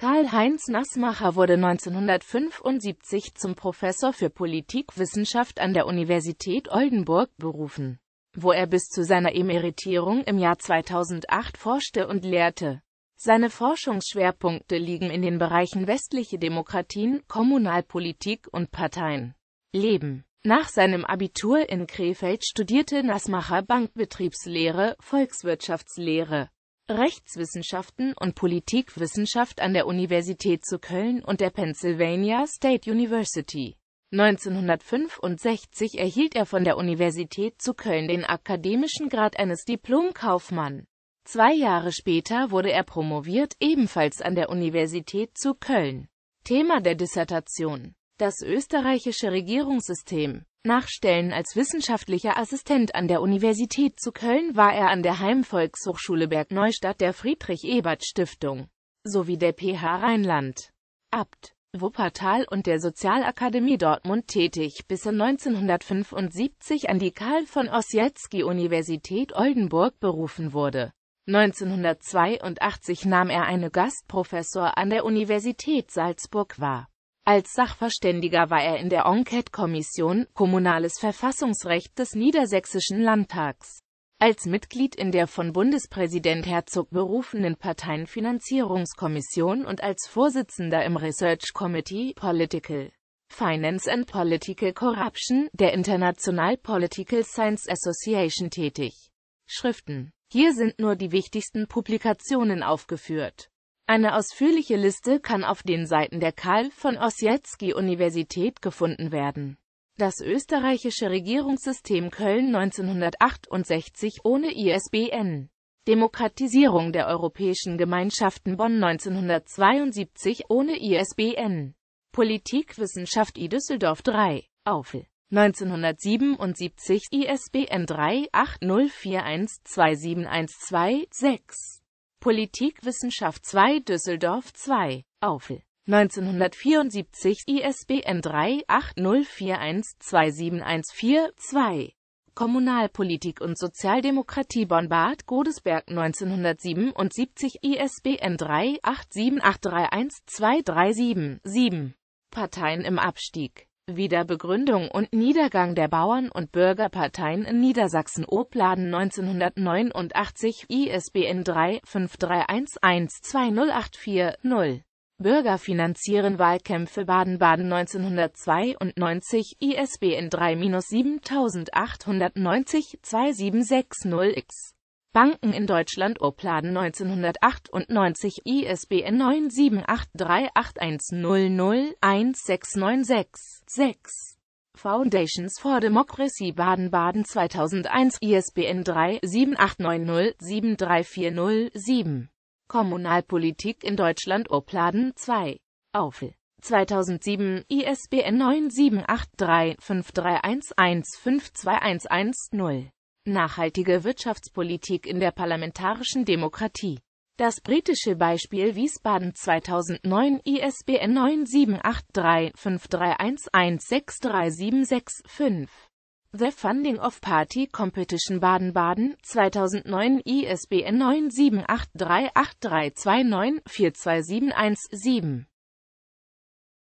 Karl-Heinz Nassmacher wurde 1975 zum Professor für Politikwissenschaft an der Universität Oldenburg berufen, wo er bis zu seiner Emeritierung im Jahr 2008 forschte und lehrte. Seine Forschungsschwerpunkte liegen in den Bereichen westliche Demokratien, Kommunalpolitik und Parteien. Leben nach seinem Abitur in Krefeld studierte Nassmacher Bankbetriebslehre, Volkswirtschaftslehre, Rechtswissenschaften und Politikwissenschaft an der Universität zu Köln und der Pennsylvania State University. 1965 erhielt er von der Universität zu Köln den akademischen Grad eines Diplomkaufmann. Zwei Jahre später wurde er promoviert, ebenfalls an der Universität zu Köln. Thema der Dissertation Das österreichische Regierungssystem Nachstellen als wissenschaftlicher Assistent an der Universität zu Köln war er an der Heimvolkshochschule Bergneustadt der Friedrich-Ebert-Stiftung sowie der PH Rheinland, Abt, Wuppertal und der Sozialakademie Dortmund tätig, bis er 1975 an die Karl von Ossietzky-Universität Oldenburg berufen wurde. 1982 nahm er eine Gastprofessur an der Universität Salzburg wahr. Als Sachverständiger war er in der Enquete-Kommission Kommunales Verfassungsrecht des Niedersächsischen Landtags. Als Mitglied in der von Bundespräsident Herzog berufenen Parteienfinanzierungskommission und als Vorsitzender im Research Committee Political Finance and Political Corruption der International Political Science Association tätig. Schriften Hier sind nur die wichtigsten Publikationen aufgeführt. Eine ausführliche Liste kann auf den Seiten der Karl von Ossietzky-Universität gefunden werden. Das österreichische Regierungssystem Köln 1968 ohne ISBN. Demokratisierung der Europäischen Gemeinschaften Bonn 1972 ohne ISBN. Politikwissenschaft I Düsseldorf 3. Aufel. 1977 ISBN 3 6. Politikwissenschaft 2 Düsseldorf 2, Aufel. 1974 ISBN 380412714-2 Kommunalpolitik und Sozialdemokratie Bonn-Bad Godesberg 1977 ISBN 3 7 Parteien im Abstieg Wiederbegründung und Niedergang der Bauern- und Bürgerparteien in Niedersachsen obladen 1989 ISBN 3 53112084-0 Bürger finanzieren Wahlkämpfe Baden-Baden 1992 ISBN 3-7890-2760-X Banken in Deutschland Opladen 1998 ISBN 9783810016966. Foundations for Democracy Baden-Baden 2001 ISBN 3789073407 Kommunalpolitik in Deutschland Opladen 2. Aufel. 2007 ISBN 9783531152110 Nachhaltige Wirtschaftspolitik in der parlamentarischen Demokratie. Das britische Beispiel Wiesbaden 2009 ISBN 97835311637675. The Funding of Party Competition Baden-Baden 2009 ISBN 97838329427117